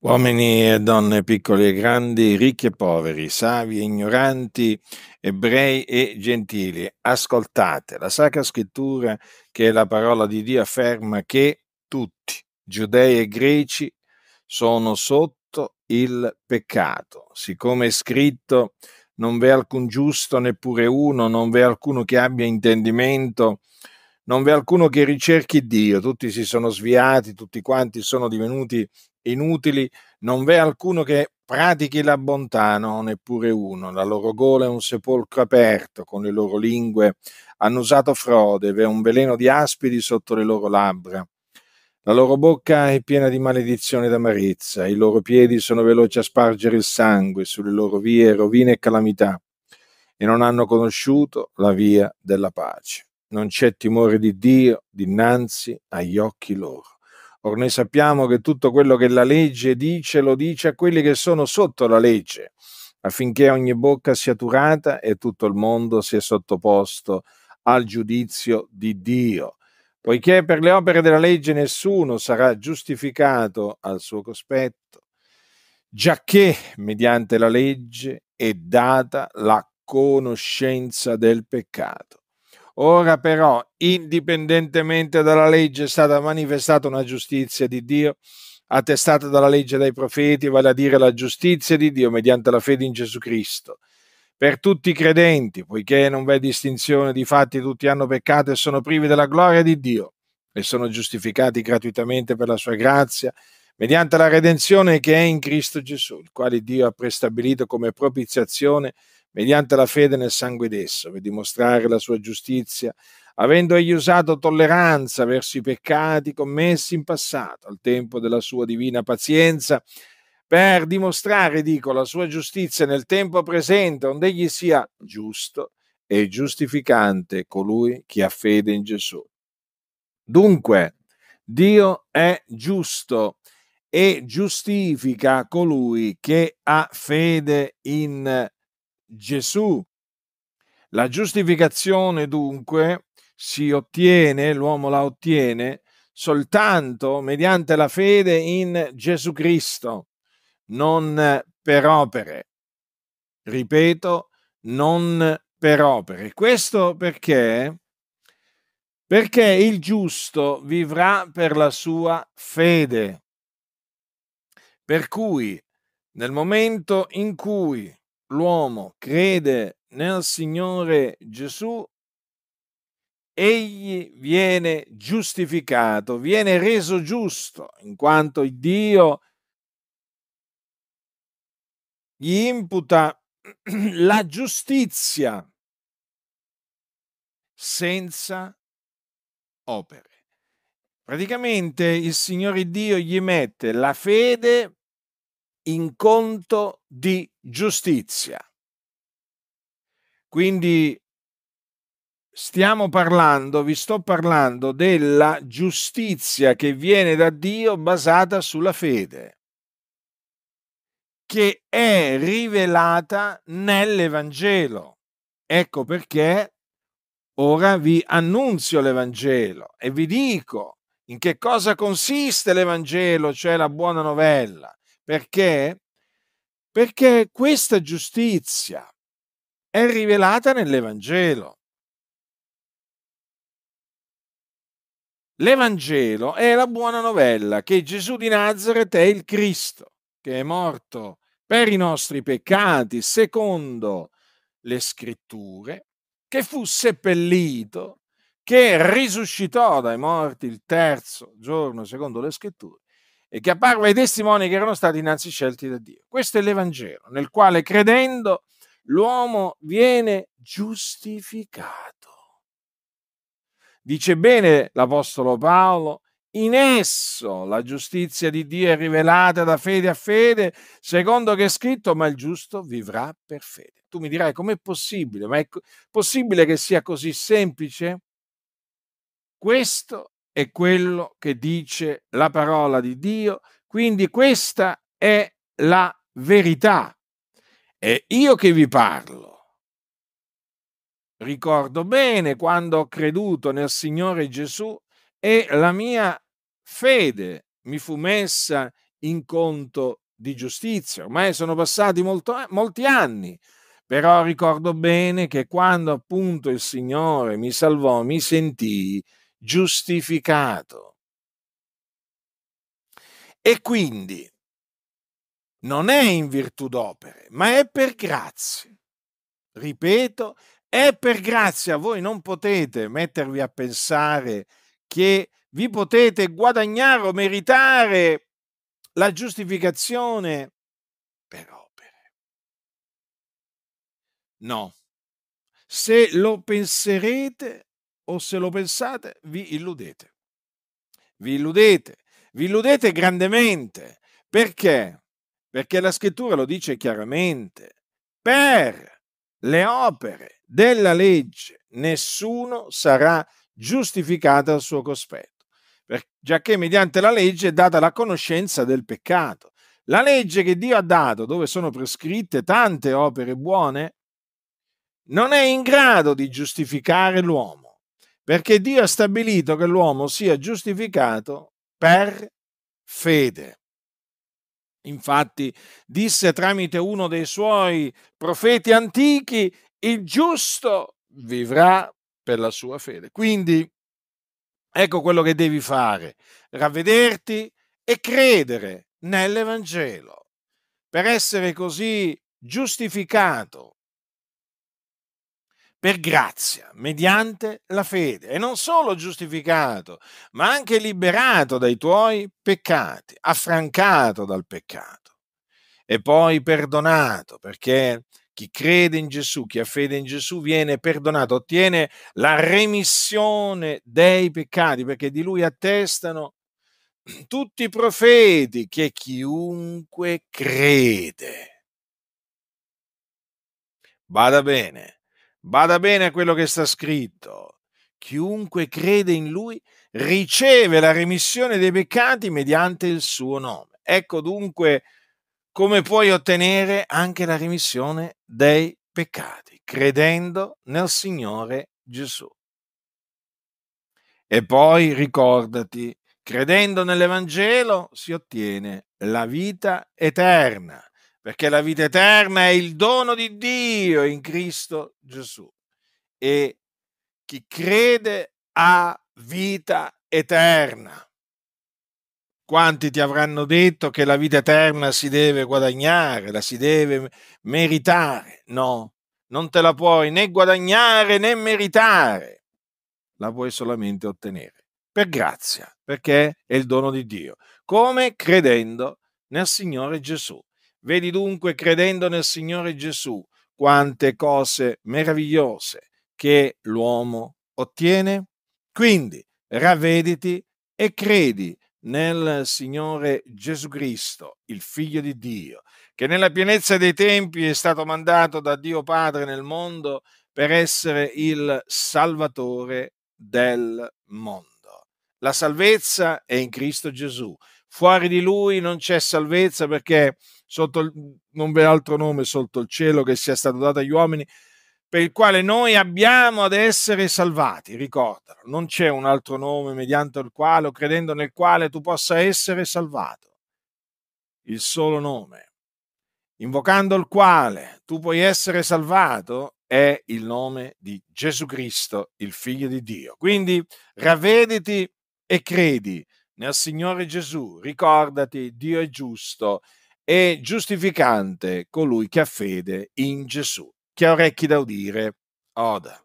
Uomini e donne piccoli e grandi, ricchi e poveri, savi e ignoranti, ebrei e gentili, ascoltate. La Sacra Scrittura, che è la parola di Dio, afferma che tutti, giudei e greci, sono sotto il peccato. Siccome è scritto, non v'è alcun giusto, neppure uno, non v'è alcuno che abbia intendimento, non v'è alcuno che ricerchi Dio, tutti si sono sviati, tutti quanti sono divenuti inutili, non v'è alcuno che pratichi la bontà, no, neppure uno. La loro gola è un sepolcro aperto, con le loro lingue hanno usato frode, v'è un veleno di aspidi sotto le loro labbra. La loro bocca è piena di maledizione ed amarezza, i loro piedi sono veloci a spargere il sangue, sulle loro vie rovine e calamità, e non hanno conosciuto la via della pace. Non c'è timore di Dio dinanzi agli occhi loro. Or noi sappiamo che tutto quello che la legge dice lo dice a quelli che sono sotto la legge, affinché ogni bocca sia turata e tutto il mondo sia sottoposto al giudizio di Dio. Poiché per le opere della legge nessuno sarà giustificato al suo cospetto, giacché mediante la legge è data la conoscenza del peccato. Ora però, indipendentemente dalla legge, è stata manifestata una giustizia di Dio attestata dalla legge dei profeti, vale a dire la giustizia di Dio mediante la fede in Gesù Cristo. Per tutti i credenti, poiché non v'è distinzione di fatti, tutti hanno peccato e sono privi della gloria di Dio e sono giustificati gratuitamente per la sua grazia, mediante la redenzione che è in Cristo Gesù, il quale Dio ha prestabilito come propiziazione mediante la fede nel sangue d'esso, per dimostrare la sua giustizia, avendo egli usato tolleranza verso i peccati commessi in passato, al tempo della sua divina pazienza, per dimostrare, dico, la sua giustizia nel tempo presente, onde egli sia giusto e giustificante colui che ha fede in Gesù. Dunque, Dio è giusto e giustifica colui che ha fede in Gesù Gesù. La giustificazione dunque si ottiene, l'uomo la ottiene soltanto mediante la fede in Gesù Cristo, non per opere. Ripeto, non per opere. Questo perché? Perché il giusto vivrà per la sua fede. Per cui nel momento in cui l'uomo crede nel Signore Gesù, egli viene giustificato, viene reso giusto, in quanto Dio gli imputa la giustizia senza opere. Praticamente il Signore Dio gli mette la fede in conto di giustizia. Quindi stiamo parlando, vi sto parlando della giustizia che viene da Dio basata sulla fede, che è rivelata nell'Evangelo. Ecco perché ora vi annunzio l'Evangelo e vi dico in che cosa consiste l'Evangelo, cioè la buona novella, perché perché questa giustizia è rivelata nell'Evangelo. L'Evangelo è la buona novella che Gesù di Nazareth è il Cristo, che è morto per i nostri peccati secondo le scritture, che fu seppellito, che risuscitò dai morti il terzo giorno secondo le scritture e che apparve ai testimoni che erano stati innanzi scelti da Dio. Questo è l'Evangelo, nel quale credendo l'uomo viene giustificato. Dice bene l'Apostolo Paolo, in esso la giustizia di Dio è rivelata da fede a fede, secondo che è scritto, ma il giusto vivrà per fede. Tu mi dirai com'è possibile, ma è possibile che sia così semplice? Questo è quello che dice la parola di Dio, quindi questa è la verità. E io che vi parlo. Ricordo bene quando ho creduto nel Signore Gesù e la mia fede mi fu messa in conto di giustizia. Ormai sono passati molto, molti anni, però ricordo bene che quando appunto il Signore mi salvò, mi sentii giustificato. E quindi non è in virtù d'opere, ma è per grazia. Ripeto, è per grazia. Voi non potete mettervi a pensare che vi potete guadagnare o meritare la giustificazione per opere. No. Se lo penserete, o se lo pensate vi illudete. Vi illudete, vi illudete grandemente. Perché? Perché la scrittura lo dice chiaramente. Per le opere della legge nessuno sarà giustificato al suo cospetto, giacché mediante la legge è data la conoscenza del peccato. La legge che Dio ha dato, dove sono prescritte tante opere buone, non è in grado di giustificare l'uomo perché Dio ha stabilito che l'uomo sia giustificato per fede. Infatti disse tramite uno dei suoi profeti antichi, il giusto vivrà per la sua fede. Quindi ecco quello che devi fare, ravvederti e credere nell'Evangelo per essere così giustificato per grazia, mediante la fede, e non solo giustificato, ma anche liberato dai tuoi peccati, affrancato dal peccato, e poi perdonato, perché chi crede in Gesù, chi ha fede in Gesù, viene perdonato, ottiene la remissione dei peccati, perché di lui attestano tutti i profeti che chiunque crede. Bada bene Bada bene a quello che sta scritto. Chiunque crede in lui riceve la remissione dei peccati mediante il suo nome. Ecco dunque come puoi ottenere anche la remissione dei peccati, credendo nel Signore Gesù. E poi ricordati, credendo nell'Evangelo si ottiene la vita eterna perché la vita eterna è il dono di Dio in Cristo Gesù. E chi crede ha vita eterna. Quanti ti avranno detto che la vita eterna si deve guadagnare, la si deve meritare? No, non te la puoi né guadagnare né meritare, la puoi solamente ottenere per grazia, perché è il dono di Dio, come credendo nel Signore Gesù. Vedi dunque, credendo nel Signore Gesù, quante cose meravigliose che l'uomo ottiene. Quindi, ravvediti e credi nel Signore Gesù Cristo, il Figlio di Dio, che nella pienezza dei tempi è stato mandato da Dio Padre nel mondo per essere il Salvatore del mondo. La salvezza è in Cristo Gesù. Fuori di Lui non c'è salvezza perché sotto il, non v'è altro nome sotto il cielo che sia stato dato agli uomini per il quale noi abbiamo ad essere salvati, ricordalo, non c'è un altro nome mediante il quale o credendo nel quale tu possa essere salvato, il solo nome, invocando il quale tu puoi essere salvato è il nome di Gesù Cristo, il figlio di Dio. Quindi ravvediti e credi nel Signore Gesù, ricordati, Dio è giusto e giustificante colui che ha fede in Gesù. Chi ha orecchi da udire, oda.